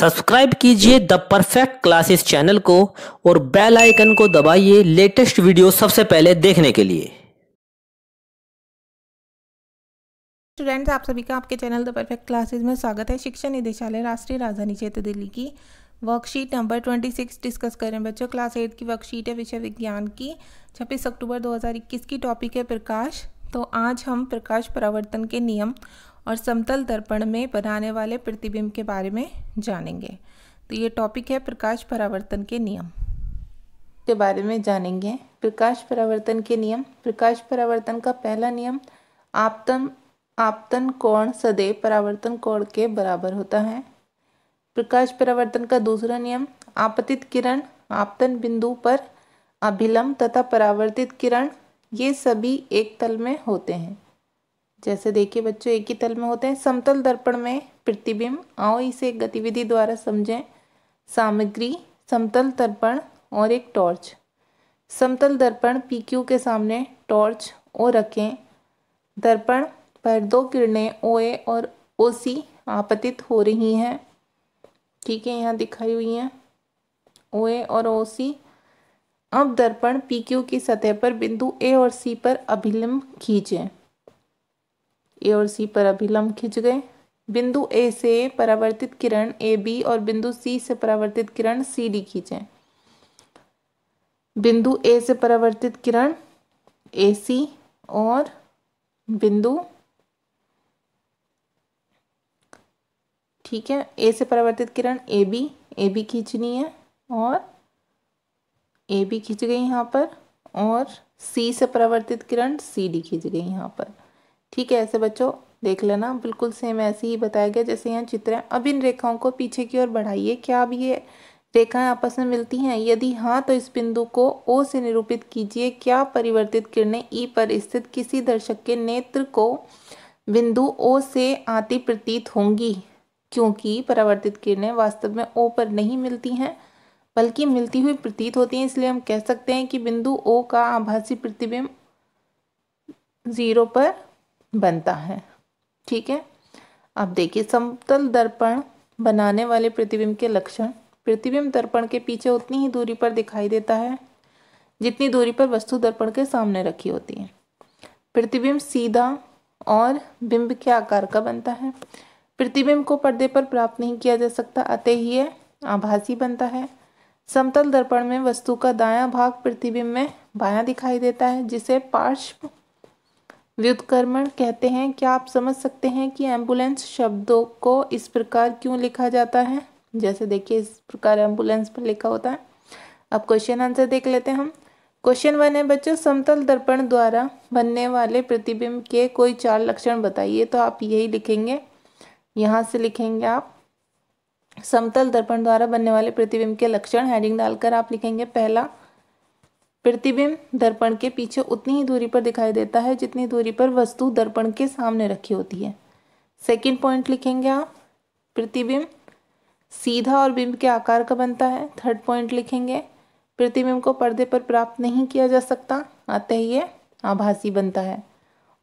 subscribe कीजिए the perfect classes channel को और बेल आइकन को दबाइए लेटेस्ट वीडियो सबसे पहले देखने के लिए स्टूडेंट्स आप सभी का आपके चैनल द परफेक्ट क्लासेस में स्वागत है शिक्षा निदेशालय राष्ट्रीय राजधानी क्षेत्र दिल्ली की worksheet number twenty six discuss कर रहे हैं बच्चों क्लास एट की वर्कशीट है विषय विज्ञान की छब्बीस अक्टूबर दो की टॉपिक है प्रकाश तो आज हम प्रकाश परावर्तन के नियम और समतल दर्पण में बनाने वाले प्रतिबिंब के बारे में जानेंगे तो ये टॉपिक है प्रकाश परावर्तन के नियम के बारे में जानेंगे प्रकाश परावर्तन के नियम प्रकाश परावर्तन का पहला नियम आपतन आपतन कोण सदैव परावर्तन कोण के बराबर होता है प्रकाश परावर्तन का दूसरा नियम आपतित किरण आपतन बिंदु पर अभिलंब तथा परावर्तित किरण ये सभी एक तल में होते हैं जैसे देखिए बच्चों एक ही तल में होते हैं समतल दर्पण में प्रतिबिंब आओ इसे एक गतिविधि द्वारा समझें सामग्री समतल दर्पण और एक टॉर्च समतल दर्पण पी क्यू के सामने टॉर्च ओ रखें दर्पण पर दो किरणें ओ ए और ओ सी आपतित हो रही हैं ठीक है यहाँ दिखाई हुई हैं ओ ए और ओ सी अब दर्पण पी क्यू की सतह पर बिंदु ए और सी पर अभिलंब खींचें ए और सी पर अभिलंब खिंच गए बिंदु ए से परावर्तित किरण ए बी और बिंदु सी से परावर्तित किरण सी डी खींचें बिंदु ए से परावर्तित किरण ए सी और बिंदु ठीक है ए से परावर्तित किरण ए बी ए बी खींचनी है और ए बी खींच गई यहाँ पर और सी से परावर्तित किरण सी डी खींच गई यहाँ पर ठीक है ऐसे बच्चों देख लेना बिल्कुल सेम ऐसे ही बताया गया जैसे यहाँ चित्र है अब इन रेखाओं को पीछे की ओर बढ़ाइए क्या अब ये रेखाएं आपस में मिलती हैं यदि हाँ तो इस बिंदु को ओ से निरूपित कीजिए क्या परिवर्तित किरणें ई e पर स्थित किसी दर्शक के नेत्र को बिंदु ओ से आती प्रतीत होंगी क्योंकि परावर्तित किरणें वास्तव में ओ पर नहीं मिलती हैं बल्कि मिलती हुई प्रतीत होती हैं इसलिए हम कह सकते हैं कि बिंदु ओ का आभासी प्रतिबिंब जीरो पर बनता है ठीक है अब देखिए समतल दर्पण बनाने वाले प्रतिबिंब के लक्षण प्रतिबिंब दर्पण के पीछे उतनी ही दूरी पर दिखाई देता है जितनी दूरी पर वस्तु दर्पण के सामने रखी होती है प्रतिबिंब सीधा और बिंब के आकार का बनता है प्रतिबिंब को पर्दे पर प्राप्त नहीं किया जा सकता अतः ही आभासी बनता है समतल दर्पण में वस्तु का दायां भाग प्रतिबिंब में बायां दिखाई देता है जिसे पार्श्व व्युतकर्मण कहते हैं क्या आप समझ सकते हैं कि एम्बुलेंस शब्दों को इस प्रकार क्यों लिखा जाता है जैसे देखिए इस प्रकार एम्बुलेंस पर लिखा होता है अब क्वेश्चन आंसर देख लेते हैं हम क्वेश्चन वन है बच्चों समतल दर्पण द्वारा बनने वाले प्रतिबिंब के कोई चार लक्षण बताइए तो आप यही लिखेंगे यहाँ से लिखेंगे आप समतल दर्पण द्वारा बनने वाले प्रतिबिंब के लक्षण हेडिंग डालकर आप लिखेंगे पहला प्रतिबिंब दर्पण के पीछे उतनी ही दूरी पर दिखाई देता है जितनी दूरी पर वस्तु दर्पण के सामने रखी होती है सेकेंड पॉइंट लिखेंगे आप प्रतिबिंब सीधा और बिंब के आकार का बनता है थर्ड पॉइंट लिखेंगे प्रतिबिंब को पर्दे पर प्राप्त नहीं किया जा सकता आते ही ये आभासी बनता है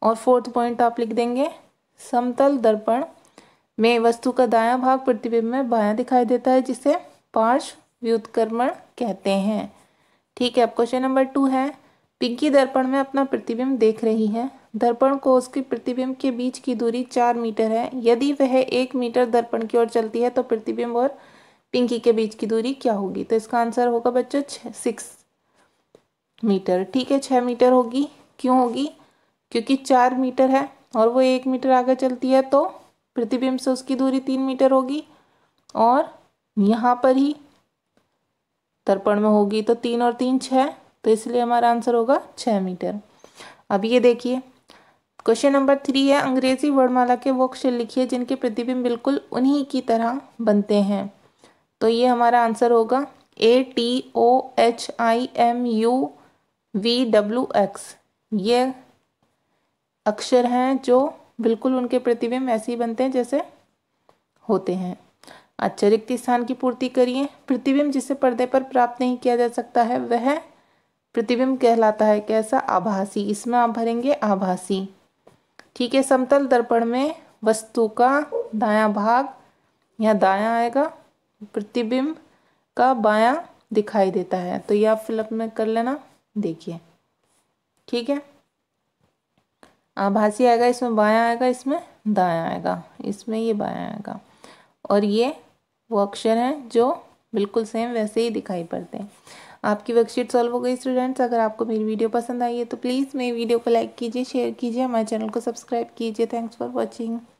और फोर्थ पॉइंट आप लिख देंगे समतल दर्पण में वस्तु का दायां भाग प्रतिबिंब में बायां दिखाई देता है जिसे पार्श्व व्युत्कर्मण कहते हैं ठीक है अब क्वेश्चन नंबर टू है पिंकी दर्पण में अपना प्रतिबिंब देख रही है दर्पण को उसके प्रतिबिंब के बीच की दूरी चार मीटर है यदि वह एक मीटर दर्पण की ओर चलती है तो प्रतिबिंब और पिंकी के बीच की दूरी क्या होगी तो इसका आंसर होगा बच्चों सिक्स मीटर ठीक है छः मीटर होगी क्यों होगी क्योंकि चार मीटर है और वो एक मीटर आगे चलती है तो प्रतिबिंब से उसकी दूरी तीन मीटर होगी और यहाँ पर ही दर्पण में होगी तो तीन और तीन छः तो इसलिए हमारा आंसर होगा छः मीटर अब ये देखिए क्वेश्चन नंबर थ्री है अंग्रेजी वर्णमाला के वो अक्षर लिखिए जिनके प्रतिबिंब बिल्कुल उन्हीं की तरह बनते हैं तो ये हमारा आंसर होगा A T O H I M U V W X ये अक्षर हैं जो बिल्कुल उनके प्रतिबिंब ऐसे ही बनते हैं जैसे होते हैं अच्छा स्थान की पूर्ति करिए प्रतिबिंब जिसे पर्दे पर प्राप्त नहीं किया जा सकता है वह प्रतिबिंब कहलाता है कैसा आभासी इसमें आप भरेंगे आभासी ठीक है समतल दर्पण में वस्तु का दायां भाग या दायां आएगा प्रतिबिंब का बायां दिखाई देता है तो यह आप फिलअप में कर लेना देखिए ठीक है आभासी आएगा इसमें बायां आएगा इसमें दायां आएगा इसमें ये बायां आएगा और ये वो अक्षर हैं जो बिल्कुल सेम वैसे ही दिखाई पड़ते हैं आपकी वर्कशीट सॉल्व हो गई स्टूडेंट्स अगर आपको मेरी वीडियो पसंद आई है तो प्लीज़ मेरी वीडियो को लाइक कीजिए शेयर कीजिए हमारे चैनल को सब्सक्राइब कीजिए थैंक्स फॉर वॉचिंग